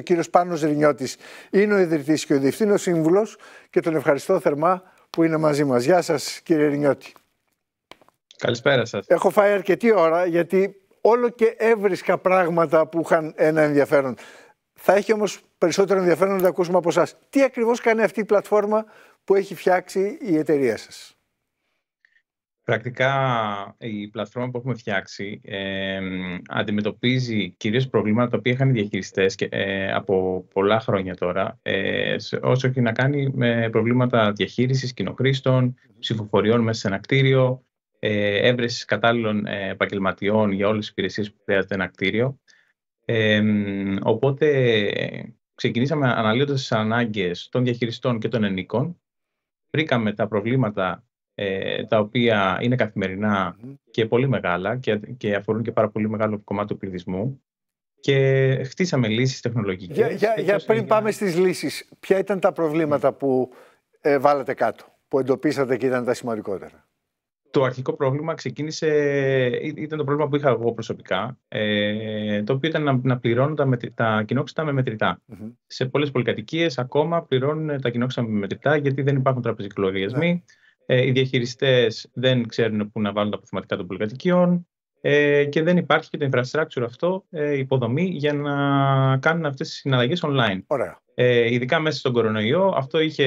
ο κύριος Πάνος Ρινιώτης είναι ο ιδρυτής και ο διευθύνων σύμβουλος και τον ευχαριστώ θερμά που είναι μαζί μας. Γεια σας, κύριε Ρινιώτη. Καλησπέρα σας. Έχω φάει αρκετή ώρα γιατί όλο και έβρισκα πράγματα που είχαν ένα ενδιαφέρον. Θα έχει όμως περισσότερο ενδιαφέρον να τα ακούσουμε από εσάς. Τι ακριβώς κάνει αυτή η πλατφόρμα που έχει φτιάξει η εταιρεία σας. Πρακτικά η πλατφόρμα που έχουμε φτιάξει αντιμετωπίζει κυρίως προβλήματα τα οποία είχαν οι διαχειριστές και, ε, από πολλά χρόνια τώρα ε, όσο έχει να κάνει με προβλήματα διαχείρισης κοινοχρήστων, ψηφοφοριών μέσα σε ένα κτίριο, ε, έβρεσης κατάλληλων ε, επαγγελματιών για όλες τις υπηρεσίες που χρειάζεται ένα κτίριο. οπότε ξεκινήσαμε αναλύοντας τις ανάγκες των διαχειριστών και των ενίκων. Βρήκαμε τα προβλήματα ε, τα οποία είναι καθημερινά και πολύ μεγάλα και, και αφορούν και πάρα πολύ μεγάλο κομμάτι του πληθυσμού και χτίσαμε λύσεις τεχνολογικές. Για, για, πριν πάμε στις λύσεις, ποια ήταν τα προβλήματα που ε, βάλατε κάτω, που εντοπίσατε και ήταν τα σημαντικότερα. Το αρχικό πρόβλημα ξεκίνησε, ε, ήταν το πρόβλημα που είχα εγώ προσωπικά, ε, το οποίο ήταν να, να πληρώνουν τα, κοινόξυτα με μετρητα Σε πολλές πολυκατοικίες ακόμα πληρώνουν τα κοινόξυτα με μετρητά γιατί δεν υπάρχουν τραπεζικοί λογαριασμοί. Ναι ε, οι διαχειριστές δεν ξέρουν πού να βάλουν τα αποθεματικά των πολυκατοικιών ε, και δεν υπάρχει και το infrastructure αυτό, ε, υποδομή, για να κάνουν αυτές τις συναλλαγές online. Ωραία. Ε, ειδικά μέσα στον κορονοϊό, αυτό είχε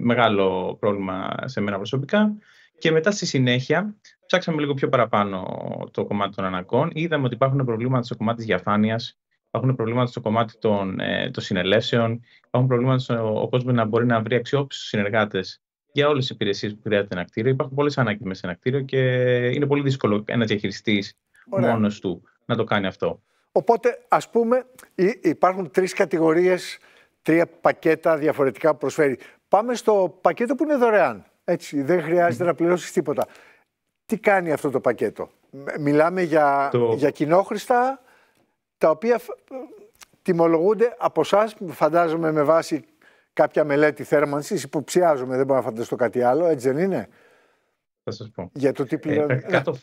μεγάλο πρόβλημα σε μένα προσωπικά. Και μετά στη συνέχεια, ψάξαμε λίγο πιο παραπάνω το κομμάτι των αναγκών. Είδαμε ότι υπάρχουν προβλήματα στο κομμάτι της διαφάνειας, υπάρχουν προβλήματα στο κομμάτι των, ε, των συνελεύσεων, υπάρχουν προβλήματα στο κόσμος να μπορεί να βρει αξιόπιστους συνεργάτες για όλες τις υπηρεσίες που χρειάζεται ένα κτίριο. Υπάρχουν πολλές ανάγκες μέσα σε ένα κτίριο και είναι πολύ δύσκολο ένας διαχειριστής μόνος του να το κάνει αυτό. Οπότε, ας πούμε, υπάρχουν τρεις κατηγορίες, τρία πακέτα διαφορετικά που προσφέρει. Πάμε στο πακέτο που είναι δωρεάν. Έτσι, δεν χρειάζεται να πληρώσεις τίποτα. Τι κάνει αυτό το πακέτο. Μιλάμε για, για κοινόχρηστα τα οποία τιμολογούνται από εσά, φαντάζομαι με βάση κάποια μελέτη θέρμανσης, υποψιάζομαι, δεν μπορώ να φανταστώ κάτι άλλο, έτσι δεν είναι. Θα σας πω. Για το τι ε, πληρώνει.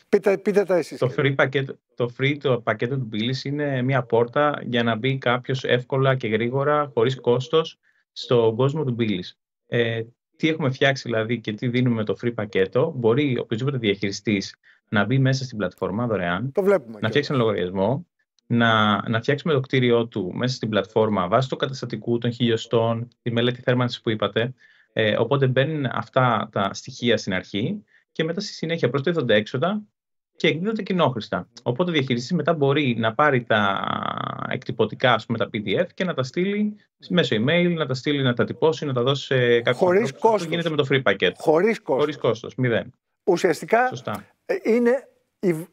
πείτε, πείτε, τα εσείς. Το free, πακέτο, το free το πακέτο του Billis είναι μια πόρτα για να μπει κάποιος εύκολα και γρήγορα, χωρίς κόστος, στον κόσμο του Billis. Ε, τι έχουμε φτιάξει δηλαδή και τι δίνουμε με το free πακέτο, μπορεί οποιοδήποτε διαχειριστής να μπει μέσα στην πλατφόρμα δωρεάν, να φτιάξει ένα λογαριασμό, να, να φτιάξουμε το κτίριό του μέσα στην πλατφόρμα βάσει του καταστατικού των χιλιοστών, τη μελέτη θέρμανσης που είπατε. Ε, οπότε μπαίνουν αυτά τα στοιχεία στην αρχή και μετά στη συνέχεια προσθέτονται έξοδα και εκδίδονται κοινόχρηστα. Οπότε ο διαχειριστή μετά μπορεί να πάρει τα εκτυπωτικά, ας πούμε, τα PDF και να τα στείλει μέσω email, να τα στείλει, να τα τυπώσει, να τα δώσει σε κάποιον. Χωρί κόστος. γίνεται με το free packet. Χωρίς κόστο. Χωρίς κόστος. Μηδέν. Ουσιαστικά Σωστά. Ε, είναι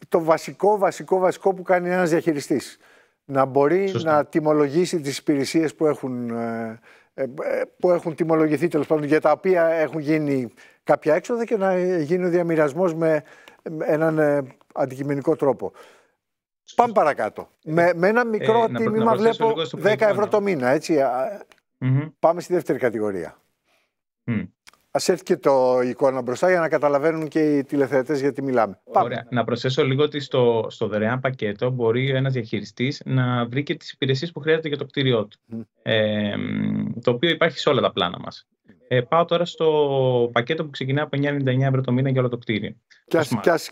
το βασικό, βασικό, βασικό που κάνει ένας διαχειριστής. Να μπορεί να τιμολογήσει τις υπηρεσίες που έχουν, ε, ε, που έχουν τιμολογηθεί τέλος πάντων, για τα οποία έχουν γίνει κάποια έξοδα και να γίνει ο διαμοιρασμός με έναν ε, αντικειμενικό τρόπο. Πάμε παρακάτω. με, ένα μικρό ε, τίμημα να βλέπω 10 ευρώ το μήνα. Έτσι. Mm-hmm. παμε στη δευτερη κατηγορια Ας έρθει και το εικόνα μπροστά για να καταλαβαίνουν και οι τηλεθεατές γιατί μιλάμε. Ωραία. Να προσθέσω λίγο ότι στο, στο δωρεάν πακέτο μπορεί ένας διαχειριστής να βρει και τις υπηρεσίες που χρειάζεται για το κτίριό του. Ε, το οποίο υπάρχει σε όλα τα πλάνα μας. Ε, πάω τώρα στο πακέτο που ξεκινά από 9,99 ευρώ το μήνα για όλο το κτίριο.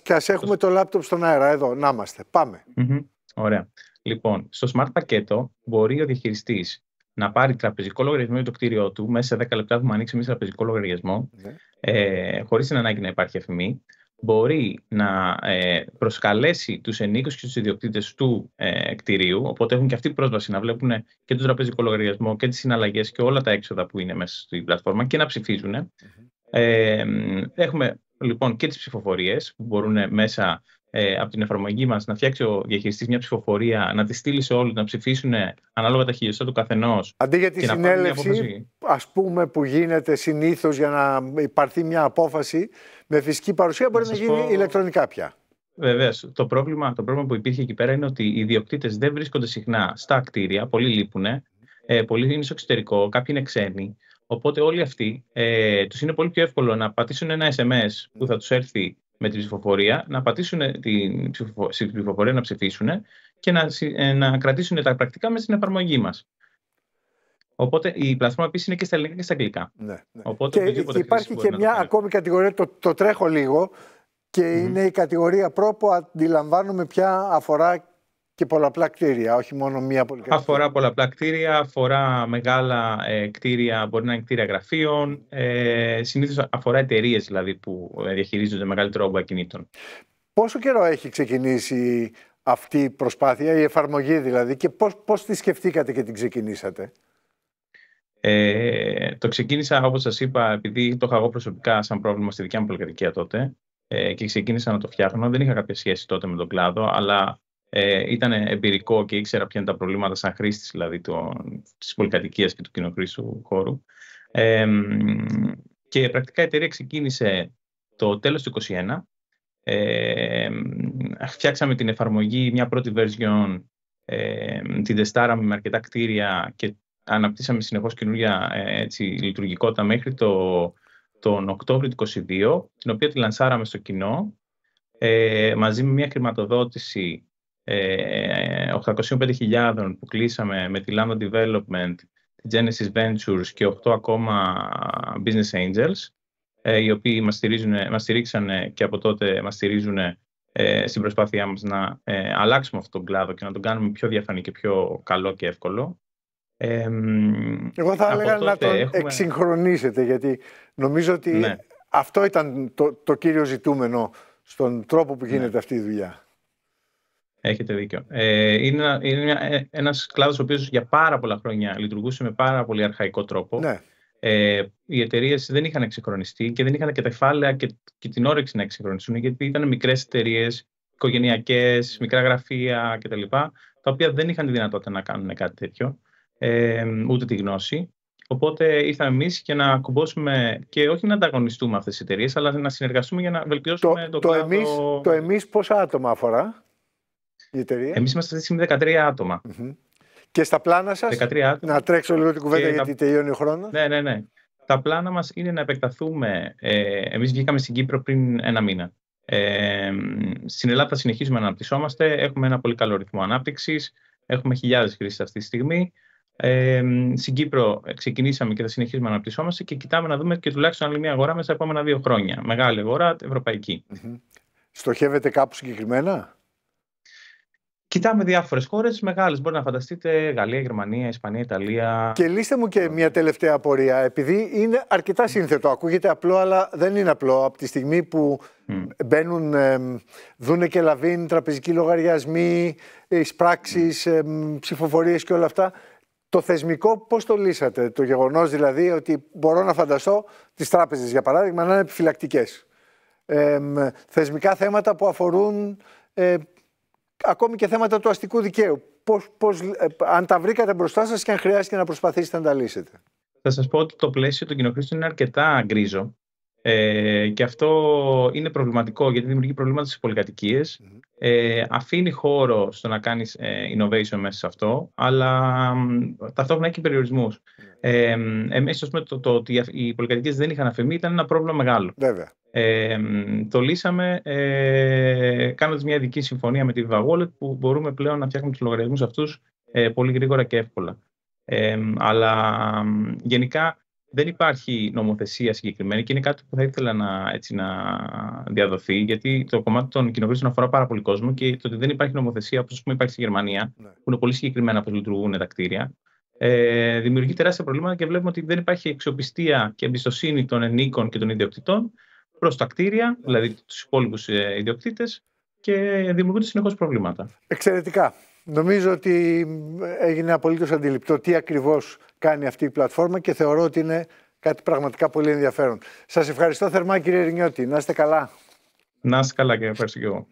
Και ας, έχουμε το λάπτοπ στον αέρα εδώ, να είμαστε. Πάμε. Mm-hmm. Ωραία. Λοιπόν, στο smart πακέτο μπορεί ο διαχειριστής να πάρει τραπεζικό λογαριασμό για το κτίριό του, μέσα σε 10 λεπτά έχουμε ανοίξει εμεί τραπεζικό λογαριασμό, ναι. ε, χωρίς την ανάγκη να υπάρχει αφημή, μπορεί να ε, προσκαλέσει τους ενίκους και τους ιδιοκτήτες του ε, κτηρίου, οπότε έχουν και αυτή πρόσβαση να βλέπουν και τον τραπεζικό λογαριασμό και τις συναλλαγές και όλα τα έξοδα που είναι μέσα στην πλατφόρμα και να ψηφιζουν Ε, έχουμε λοιπόν και τις ψηφοφορίες που μπορούν μέσα ε, από την εφαρμογή μας να φτιάξει ο διαχειριστής μια ψηφοφορία, να τη στείλει σε όλους να ψηφίσουν ανάλογα τα χιλιοστά του καθενός. Αντί για τη συνέλευση, ας πούμε, που γίνεται συνήθως για να υπαρθεί μια απόφαση με φυσική παρουσία, μπορεί να, γίνει ηλεκτρονικά πια. Βεβαίως. Το πρόβλημα, το πρόβλημα που υπήρχε εκεί πέρα είναι ότι οι ιδιοκτήτες δεν βρίσκονται συχνά στα κτίρια, πολλοί λείπουν, ε, πολλοί είναι στο εξωτερικό, κάποιοι είναι ξένοι. Οπότε όλοι αυτοί ε, τους είναι πολύ πιο εύκολο να πατήσουν ένα SMS που θα τους έρθει με την ψηφοφορία, να πατήσουν την ψηφοφορία να ψηφίσουν και να, ε, να κρατήσουν τα πρακτικά μέσα στην εφαρμογή μας. Οπότε η πλατφόρμα επίσης είναι και στα ελληνικά και στα αγγλικά. Ναι, ναι. Οπότε, και υπάρχει και μια ακόμη κατηγορία, το, το τρέχω λίγο, και είναι η κατηγορία πρόπο, αντιλαμβάνομαι πια αφορά και πολλαπλά κτίρια, όχι μόνο μία πολυκατοικία. Αφορά πολλαπλά κτίρια, αφορά μεγάλα ε, κτίρια, μπορεί να είναι κτίρια γραφείων. Ε, Συνήθως αφορά εταιρείες δηλαδή, που ε, διαχειρίζονται μεγαλύτερο όγκο ακινήτων. Πόσο καιρό έχει ξεκινήσει αυτή η προσπάθεια, η εφαρμογή δηλαδή, και πώς, τη σκεφτήκατε και την ξεκινήσατε. Ε, το ξεκίνησα, όπως σας είπα, επειδή το είχα εγώ προσωπικά σαν πρόβλημα στη δικιά μου πολυκατοικία τότε ε, και ξεκίνησα να το φτιάχνω. Δεν είχα κάποια σχέση τότε με τον κλάδο, αλλά ε, ήταν εμπειρικό και ήξερα ποια είναι τα προβλήματα σαν χρήστης δηλαδή, της πολυκατοικίας και του κοινοχρήστου χώρου. και πρακτικά η εταιρεία ξεκίνησε το τέλος του 2021. Ε, φτιάξαμε την εφαρμογή, μια πρώτη version, ε, την τεστάραμε με αρκετά κτίρια και αναπτύσσαμε συνεχώς καινούργια ε, λειτουργικότητα μέχρι το, τον Οκτώβριο του 2022, την οποία τη λανσάραμε στο κοινό, ε, μαζί με μια χρηματοδότηση 805.000 ε, που κλείσαμε με τη Lambda Development, τη Genesis Ventures και 8 ακόμα Business Angels, ε, οι οποίοι μας, μας στηρίξαν και από τότε μας στηρίζουν ε, στην προσπάθειά μας να αλλάξουμε αυτόν τον κλάδο και να τον κάνουμε πιο διαφανή και πιο καλό και εύκολο. Εγώ θα έλεγα να τον έχουμε... εξυγχρονίσετε, γιατί νομίζω ότι ναι. αυτό ήταν το, το κύριο ζητούμενο στον τρόπο που γίνεται ναι. αυτή η δουλειά. Έχετε δίκιο. Ε, είναι είναι μια, ε, ένας κλάδος ο οποίος για πάρα πολλά χρόνια λειτουργούσε με πάρα πολύ αρχαϊκό τρόπο. Ναι. Ε, οι εταιρείες δεν είχαν εξυγχρονιστεί και δεν είχαν και κεφάλαια και, και την όρεξη να εξυγχρονιστούν, γιατί ήταν μικρές εταιρείες, οικογενειακές, μικρά γραφεία κτλ. Τα οποία δεν είχαν τη δυνατότητα να κάνουν κάτι τέτοιο, ε, ούτε τη γνώση. Οπότε ήρθαμε εμείς και να κουμπώσουμε και όχι να ανταγωνιστούμε αυτές τις εταιρείες, αλλά να συνεργαστούμε για να βελτιώσουμε το, το, το κλάδο. Εμείς, το εμείς πόσα άτομα αφορά. Η εταιρεία. Εμείς είμαστε αυτή τη 13 ατομα Και στα πλάνα σας. Να τρέξω λίγο την κουβέντα γιατί τελειώνει ο χρόνος. Ναι, ναι, ναι. Τα πλάνα μας είναι να επεκταθούμε. Ε, Εμείς βγήκαμε στην Κύπρο πριν ένα μήνα. Ε, στην Ελλάδα συνεχίζουμε να αναπτυσσόμαστε. Έχουμε ένα πολύ καλό ρυθμό ανάπτυξης. Έχουμε χιλιάδες χρήσει αυτή τη στιγμή. Ε, στην Κύπρο ξεκινήσαμε και θα συνεχίσουμε να αναπτυσσόμαστε και κοιτάμε να δούμε και τουλάχιστον άλλη μια αγορά μέσα στα επόμενα δύο χρόνια. Μεγάλη αγορά, ευρωπαϊκή. Στοχεύετε κάπου συγκεκριμένα, Κοιτάμε διάφορες χώρες, μεγάλες. Μπορεί να φανταστείτε Γαλλία, Γερμανία, Ισπανία, Ιταλία. Και λύστε μου και ε, μια τελευταία απορία, επειδή είναι αρκετά σύνθετο. Ακούγεται απλό, αλλά δεν είναι απλό. Από τη στιγμή που mm. μπαίνουν, δούνε και λαβήν, τραπεζικοί λογαριασμοί, εισπράξει, ε, ψηφοφορίες και όλα αυτά. Το θεσμικό πώς το λύσατε, το γεγονός δηλαδή ότι μπορώ να φανταστώ τις τράπεζες, για παράδειγμα, να είναι επιφυλακτικές. Ε, θεσμικά θέματα που αφορούν ε, ακόμη και θέματα του αστικού δικαίου. Πώς, πώς, ε, αν τα βρήκατε μπροστά σας και αν χρειάστηκε να προσπαθήσετε να τα λύσετε. Θα σας πω ότι το πλαίσιο του κοινοχρήσεων είναι αρκετά γκρίζο. Ε, και αυτό είναι προβληματικό γιατί δημιουργεί προβλήματα στις πολυκατοικιες Ε, αφήνει χώρο στο να κάνεις ε, innovation μέσα σε αυτό, αλλά ταυτόχρονα έχει περιορισμούς. Ναι. Ε, εμείς, πούμε, το, το, ότι οι πολυκατοικίες δεν είχαν αφημί ήταν ένα πρόβλημα μεγάλο. Βέβαια. Ε, το λύσαμε ε, κάνοντας μια ειδική συμφωνία με τη Viva Wallet που μπορούμε πλέον να φτιάχνουμε τους λογαριασμούς αυτούς ε, πολύ γρήγορα και εύκολα. Ε, αλλά γενικά δεν υπάρχει νομοθεσία συγκεκριμένη και είναι κάτι που θα ήθελα να, έτσι, να διαδοθεί, γιατί το κομμάτι των κοινοβουλίων αφορά πάρα πολύ κόσμο και το ότι δεν υπάρχει νομοθεσία, όπως υπάρχει στη Γερμανία, ναι. που είναι πολύ συγκεκριμένα πώς λειτουργούν τα κτίρια, ε, δημιουργεί τεράστια προβλήματα και βλέπουμε ότι δεν υπάρχει αξιοπιστία και εμπιστοσύνη των ενίκων και των ιδιοκτητών προς τα κτίρια, δηλαδή τους υπόλοιπους ε, ιδιοκτήτες, και δημιουργούνται συνεχώς προβλήματα. Εξαιρετικά. Νομίζω ότι έγινε απολύτως αντιληπτό τι ακριβώς κάνει αυτή η πλατφόρμα και θεωρώ ότι είναι κάτι πραγματικά πολύ ενδιαφέρον. Σας ευχαριστώ θερμά κύριε Ρινιώτη. Να είστε καλά. Να είστε καλά και ευχαριστώ και εγώ.